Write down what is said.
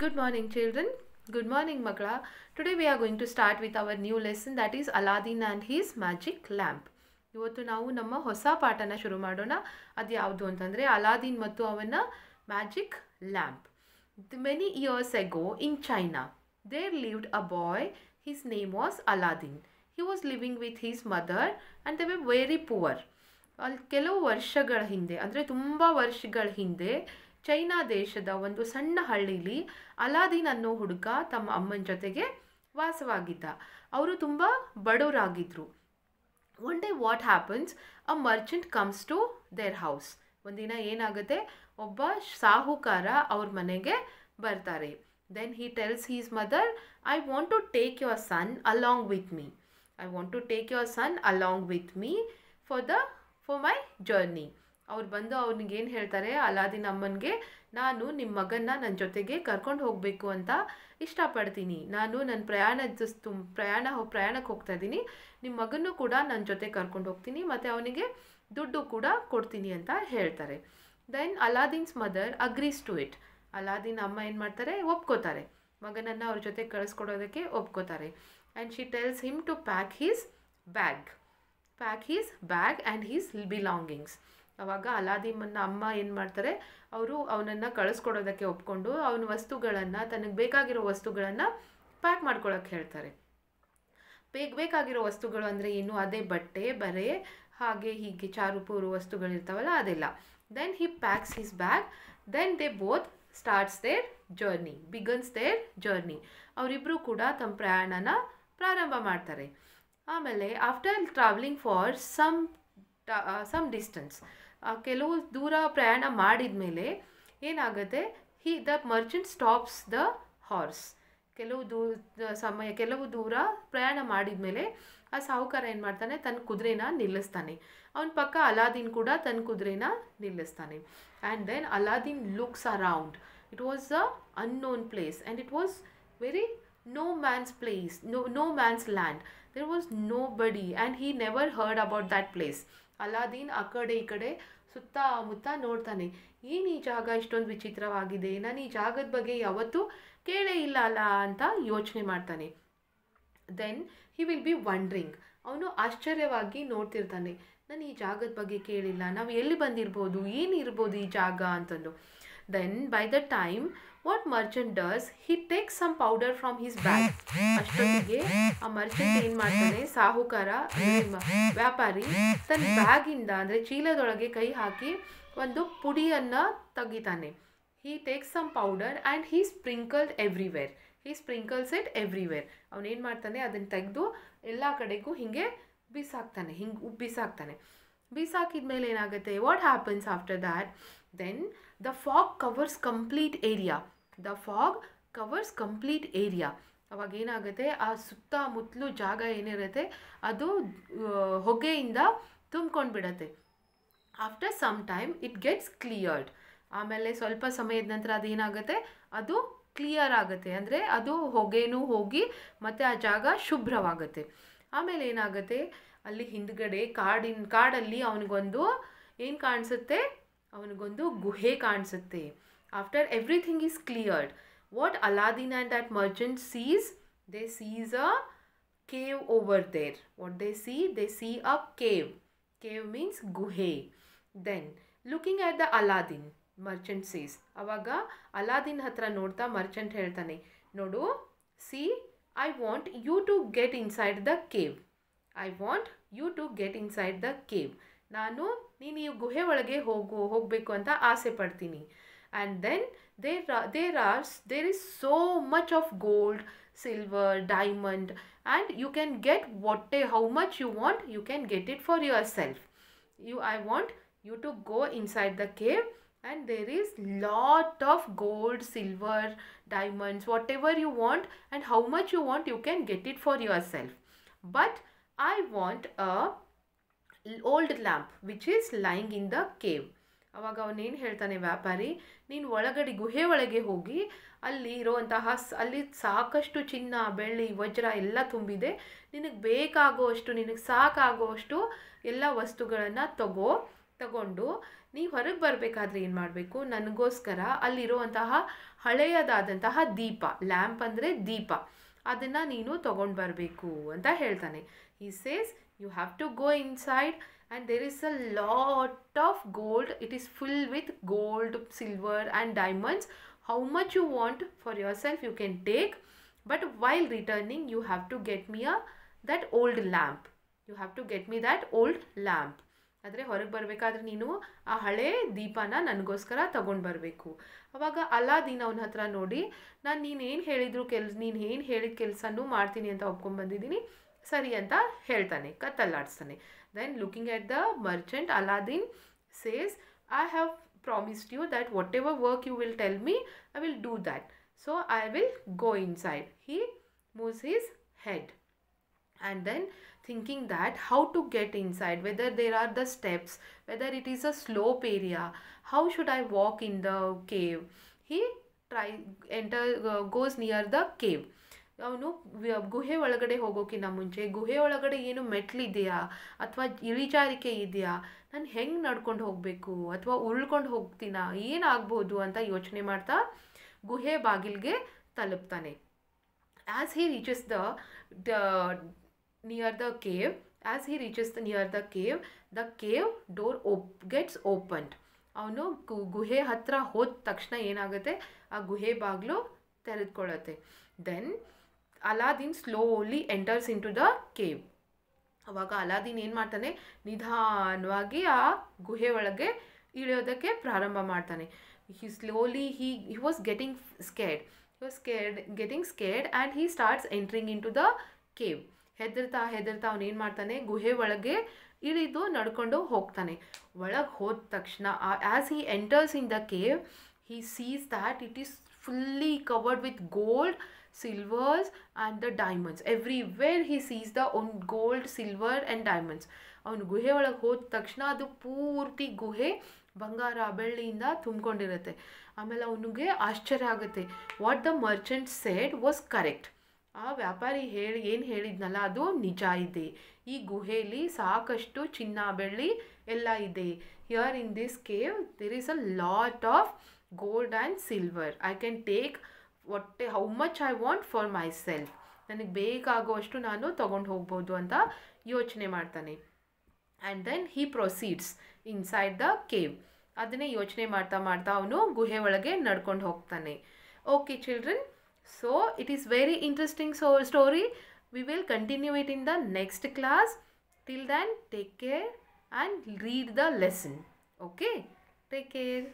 Good morning children good morning ಮಗಳ today we are going to start with our new lesson that is Aladdin and his magic lamp ಇವತ್ತು ನಾವು ನಮ್ಮ ಹೊಸ ಪಾಠನ ಶುರು ಮಾಡೋಣ ಅದು ಯಾವುದು ಅಂತಂದರೆ ಅಲಾದೀನ್ ಮತ್ತು ಅವನ magic lamp many years ago in China there lived a boy his name was Aladdin he was living with his mother and they were very poor ಅಲ್ಲಿ ಕೆಲವು ವರ್ಷಗಳ ಹಿಂದೆ ಅಂದರೆ ತುಂಬ ವರ್ಷಗಳ ಹಿಂದೆ ಚೈನಾ ದೇಶದ ಒಂದು ಸಣ್ಣ ಹಳ್ಳಿಲಿ ಅಲಾದೀನ್ ಅನ್ನೋ ಹುಡುಗ ತಮ್ಮ ಅಮ್ಮನ ಜೊತೆಗೆ ವಾಸವಾಗಿದ್ದ ಅವರು ತುಂಬ ಬಡವರಾಗಿದ್ದರು one day what happens a merchant comes to their house ಒಂದಿನ ಏನಾಗುತ್ತೆ ಒಬ್ಬ ಸಾಹುಕಾರ ಅವ್ರ ಮನೆಗೆ ಬರ್ತಾರೆ then he tells his mother I want to take your son along with me I want to take your son along with me for the for my journey ಅವ್ರು ಬಂದು ಅವ್ರಿಗೆ ಏನು ಹೇಳ್ತಾರೆ ಅಲಾದಿನ ಅಮ್ಮನಿಗೆ ನಾನು ನಿಮ್ಮ ಮಗನ್ನ ನನ್ನ ಜೊತೆಗೆ ಕರ್ಕೊಂಡು ಹೋಗಬೇಕು ಅಂತ ಇಷ್ಟಪಡ್ತೀನಿ ನಾನು ನನ್ನ ಪ್ರಯಾಣದ ತುಂಬ ಪ್ರಯಾಣ ಪ್ರಯಾಣಕ್ಕೆ ಹೋಗ್ತಾ ಇದ್ದೀನಿ ನಿಮ್ಮ ಮಗನೂ ಕೂಡ ನನ್ನ ಜೊತೆ ಕರ್ಕೊಂಡು ಹೋಗ್ತೀನಿ ಮತ್ತು ಅವನಿಗೆ ದುಡ್ಡು ಕೂಡ ಕೊಡ್ತೀನಿ ಅಂತ ಹೇಳ್ತಾರೆ then Aladdin's mother agrees to it Aladdin ಅಮ್ಮ ಏನು ಮಾಡ್ತಾರೆ ಒಪ್ಕೋತಾರೆ ಮಗನನ್ನು ಅವ್ರ ಜೊತೆ ಕಳಿಸ್ಕೊಡೋದಕ್ಕೆ ಒಪ್ಕೋತಾರೆ and she tells him to pack his bag pack his bag and his belongings ಆವಾಗ ಅಲಾದಿಮನ್ನ ಅಮ್ಮ ಏನು ಮಾಡ್ತಾರೆ ಅವರು ಅವನನ್ನು ಕಳಿಸ್ಕೊಡೋದಕ್ಕೆ ಒಪ್ಕೊಂಡು ಅವನ ವಸ್ತುಗಳನ್ನು ತನಗೆ ಬೇಕಾಗಿರೋ ವಸ್ತುಗಳನ್ನು ಪ್ಯಾಕ್ ಮಾಡ್ಕೊಳಕ್ಕೆ ಹೇಳ್ತಾರೆ ಬೇಗ ಬೇಕಾಗಿರೋ ವಸ್ತುಗಳು ಅಂದರೆ ಏನು ಅದೇ ಬಟ್ಟೆ ಬರೆ ಹಾಗೆ ಹೀಗೆ ಚಾರುಪೂರು ವಸ್ತುಗಳಿರ್ತಾವಲ್ಲ ಅದೆಲ್ಲ then he packs his bag then they both starts their journey begins their journey ಅವರಿಬ್ಬರು ಕೂಡ ತಮ್ಮ ಪ್ರಯಾಣನ ಪ್ರಾರಂಭ ಮಾಡ್ತಾರೆ ಆಮೇಲೆ after travelling for some some distance ಕೆಲವು ದೂರ ಪ್ರಯಾಣ ಮಾಡಿದ ಮೇಲೆ ಏನಾಗುತ್ತೆ he the merchant stops the horse ಕೆಲವು ದೂರ ಸಮಯ ಕೆಲವು ದೂರ ಪ್ರಯಾಣ ಮಾಡಿದ ಮೇಲೆ ಆ ಸಾಹುಕಾರ ಏನು ಮಾಡ್ತಾನೆ ತನ್ನ ಕುದುರೆನ ನಿಲ್ಲಿಸ್ತಾನೆ ಅವನ ಪಕ್ಕ ಅಲಾದೀನ್ ಕೂಡ ತನ್ನ ಕುದುರೆನ ನಿಲ್ಲಿಸ್ತಾನೆ and then Aladdin looks around it was a unknown place and it was very no man's place no no man's land there was nobody and he never heard about that place Aladdin ಆ ಕಡೆ ಈ ಕಡೆ ಸುತ್ತಮುತ್ತ ನೋಡ್ತಾನೆ ಏನು ಈ ಜಾಗ ಇಷ್ಟೊಂದು ವಿಚಿತ್ರವಾಗಿದೆ ನಾನು ಈ ಜಾಗದ ಬಗ್ಗೆ ಯಾವತ್ತೂ ಕೇಳೇ ಇಲ್ಲ ಅಲ್ಲ ಅಂತ ಯೋಚನೆ ಮಾಡ್ತಾನೆ then he will be wondering ಅವನು ಆಶ್ಚರ್ಯವಾಗಿ ನೋಡ್ತಿರ್ತಾನೆ ನಾನು ಈ ಜಾಗದ ಬಗ್ಗೆ ಕೇಳಿಲ್ಲ ನಾವು ಎಲ್ಲಿ ಬಂದಿರ್ಬೋದು ಏನಿರ್ಬೋದು ಈ ಜಾಗ ಅಂತಂದು Then by the time what merchant does, he takes some powder from his bag. ಅಷ್ಟೊತ್ತಿಗೆ ಆ ಮರ್ಚೆಂಟ್ ಏನು ಮಾಡ್ತಾನೆ ಸಾಹುಕಾರ ವ್ಯಾಪಾರಿ ತನ್ನ ಬ್ಯಾಗಿಂದ ಅಂದರೆ ಚೀಲದೊಳಗೆ ಕೈ ಹಾಕಿ ಒಂದು ಪುಡಿಯನ್ನು ತೆಗಿತಾನೆ he takes some powder and he sprinkled everywhere he sprinkles it everywhere ಅವನೇನು ಮಾಡ್ತಾನೆ ಅದನ್ನು ತೆಗೆದು ಎಲ್ಲ ಕಡೆಗೂ ಹಿಂಗೆ ಬಿಸಾಕ್ತಾನೆ ಹಿಂಗೆ ಬಿಸಾಕ್ತಾನೆ ಬಿಸಾಕಿದ ಮೇಲೆ ಏನಾಗುತ್ತೆ what happens after that Then the fog covers complete area. The fog covers complete area ಅವಾಗ ಏನಾಗುತ್ತೆ ಆ ಸುತ್ತಮುತ್ತಲು ಜಾಗ ಏನಿರುತ್ತೆ ಅದು ಹೊಗೆಯಿಂದ ತುಂಬ್ಕೊಂಡು ಬಿಡತ್ತೆ after some time it gets cleared ಆಮೇಲೆ ಸ್ವಲ್ಪ ಸಮಯದ ನಂತರ ಅದೇನಾಗುತ್ತೆ ಅದು ಕ್ಲಿಯರ್ ಆಗುತ್ತೆ ಅಂದರೆ ಅದು ಹೊಗೆನೂ ಹೋಗಿ ಮತ್ತು ಆ ಜಾಗ ಶುಭ್ರವಾಗುತ್ತೆ ಆಮೇಲೆ ಏನಾಗುತ್ತೆ ಅಲ್ಲಿ ಹಿಂದ್ಗಡೆ ಕಾಡಿನ ಕಾಡಲ್ಲಿ ಅವನಿಗೊಂದು ಏನು ಕಾಣಿಸುತ್ತೆ ಅವನಿಗೊಂದು ಗುಹೆ ಕಾಣಿಸುತ್ತೆ after everything is cleared what Aladdin and that merchant sees they sees a cave over there what they see they see a cave cave means ಗುಹೆ then looking at the Aladdin merchant sees ಅವಾಗ Aladdin ಹತ್ರ ನೋಡ್ತಾ merchant ಹೇಳ್ತಾನೆ ನೋಡು see I want you to get inside the cave I want you to get inside the cave नानू नहीं गुहे हम अंत आसे पड़ती and then there are there is so much of gold silver diamond and you can get whatever how much you want you can get it for yourself you I want you to go inside the cave and there is lot of gold silver diamond whatever you want and how much you want you can get it for yourself but I want a old lamp which is lying in the cave ಅವಾಗ ಅವನೇನು ಹೇಳ್ತಾನೆ ವ್ಯಾಪಾರಿ ನೀನು ಒಳಗಡೆ ಗುಹೆ ಒಳಗೆ ಹೋಗಿ ಅಲ್ಲಿ ಇರುವಂತಹ ಅಲ್ಲಿ ಸಾಕಷ್ಟು ಚಿನ್ನ ಬೆಳ್ಳಿ ವಜ್ರ ಎಲ್ಲ ತುಂಬಿದೆ ನಿನಗೆ ಬೇಕಾಗೋ ಅಷ್ಟು ನಿನಗೆ ಸಾಕಾಗುವಷ್ಟು ಎಲ್ಲ ವಸ್ತುಗಳನ್ನು ತಗೋ ತಗೊಂಡು ನೀವು ಹೊರಗೆ ಬರಬೇಕಾದ್ರೆ ಏನು ಮಾಡಬೇಕು ನನಗೋಸ್ಕರ ಅಲ್ಲಿರುವಂತಹ ಹಳೆಯದಾದಂತಹ ದೀಪ ಲ್ಯಾಂಪ್ ಅಂದರೆ ದೀಪ ಅದನ್ನು ನೀನು ತಗೊಂಡು ಬರಬೇಕು ಅಂತ ಹೇಳ್ತಾನೆ he says you have to go inside and there is a lot of gold it is full with gold silver and diamonds how much you want for yourself you can take but while returning you have to get me a that old lamp you have to get me that old lamp ಆದರೆ ಹೊರಗೆ ಬರಬೇಕಾದ್ರೆ ನೀನು ಆ ಹಳೆ ದೀಪನ ನನಗೋಸ್ಕರ ತಗೊಂಡು ಬರಬೇಕು ಅವಾಗ ಅಲಾದೀನ್ ಅವನ ಹತ್ರ ನೋಡಿ ನಾನು ನೀನು ಏನು ಹೇಳಿದ್ರು ಕೆಲ್ಸ ನೀನು ಏನು ಹೇಳಿದ ಕೆಲಸನೂ ಮಾಡ್ತೀನಿ ಅಂತ ಒಪ್ಕೊಂಡು ಬಂದಿದ್ದೀನಿ ಸರಿ ಅಂತ ಹೇಳ್ತಾನೆ ಕತ್ತಲ್ಲಾಡಿಸ್ತಾನೆ then looking at the merchant Aladdin says I have promised you that whatever work you will tell me I will do that so I will go inside he moves his head and then thinking that how to get inside whether there are the steps whether it is a slope area how should i walk in the cave he try enter uh, goes near the cave ಅವನು ಗುಹೆ ಒಳಗಡೆ ಹೋಗೋಕ್ಕಿಂತ ಮುಂಚೆ ಗುಹೆ ಒಳಗಡೆ ಏನು ಮೆಟ್ಲಿದೆಯಾ ಅಥವಾ ಇಳಿಜಾರಿಕೆ ಇದೆಯಾ ನಾನು ಹೆಂಗೆ ನಡ್ಕೊಂಡು ಹೋಗಬೇಕು ಅಥವಾ ಉಳ್ಕೊಂಡು ಹೋಗ್ತೀನ ಏನಾಗ್ಬೋದು ಅಂತ ಯೋಚನೆ ಮಾಡ್ತಾ ಗುಹೆ ಬಾಗಿಲಿಗೆ ತಲುಪ್ತಾನೆ as he reaches the near the cave as he reaches the near the cave the cave door open gets opened ಅವನು ಗುಹೆ ಹತ್ತಿರ ಹೋದ ತಕ್ಷಣ ಏನಾಗುತ್ತೆ ಆ ಗುಹೆ ಬಾಗಿಲು ತೆರೆದುಕೊಳ್ಳುತ್ತೆ then Aladdin slowly enters into the cave ಅವಾಗ ಅಲಾದೀನ್ ಏನು ಮಾಡ್ತಾನೆ ನಿಧಾನವಾಗಿ ಆ ಗುಹೆ ಒಳಗೆ ಇಳಿಯೋದಕ್ಕೆ ಪ್ರಾರಂಭ ಮಾಡ್ತಾನೆ he slowly he he was getting scared he was scared getting scared and he starts entering into the cave ಹೆದರ್ತಾ ಹೆದರ್ತಾ ಏನು ಮಾಡ್ತಾನೆ ಗುಹೆ ಒಳಗೆ ಇಳಿದು ನಡ್ಕೊಂಡು ಹೋಗ್ತಾನೆ ಒಳಗೆ ಹೋದ ತಕ್ಷಣ as he enters in the cave he sees that it is fully covered with gold silvers and the diamonds everywhere he sees the gold silver and diamonds ಅವನು ಗುಹೆ ಒಳಗೆ ಹೋದ ತಕ್ಷಣ ಅದು ಪೂರ್ತಿ ಗುಹೆ ಬಂಗಾರ ಬೆಳ್ಳಿಯಿಂದ ತುಂಬಿಕೊಂಡಿರುತ್ತೆ ಆಮೇಲೆ ಅವನಿಗೆ ಆಶ್ಚರ್ಯ ಆಗುತ್ತೆ what the merchant said was correct ಆ ವ್ಯಾಪಾರಿ ಹೇಳಿ ಏನು ಹೇಳಿದ್ನಲ್ಲ ಅದು ನಿಜ ಇದೆ ಈ ಗುಹೆಯಲ್ಲಿ ಸಾಕಷ್ಟು ಚಿನ್ನ ಬೆಳ್ಳಿ ಎಲ್ಲ ಇದೆ here in this cave there is a lot of gold and silver I can take whatever how much I want for myself ನನಗೆ ಬೇಕಾಗುವಷ್ಟು ನಾನು ತೊಗೊಂಡು ಹೋಗ್ಬೋದು ಅಂತ ಯೋಚನೆ ಮಾಡ್ತಾನೆ and then he proceeds inside the cave ಅದನ್ನೇ ಯೋಚನೆ ಮಾಡ್ತಾ ಮಾಡ್ತಾ ಅವನು ಗುಹೆ ಒಳಗೆ ನಡ್ಕೊಂಡು ಹೋಗ್ತಾನೆ okay children so it is very interesting so story we will continue it in the next class till than take care and read the lesson okay take care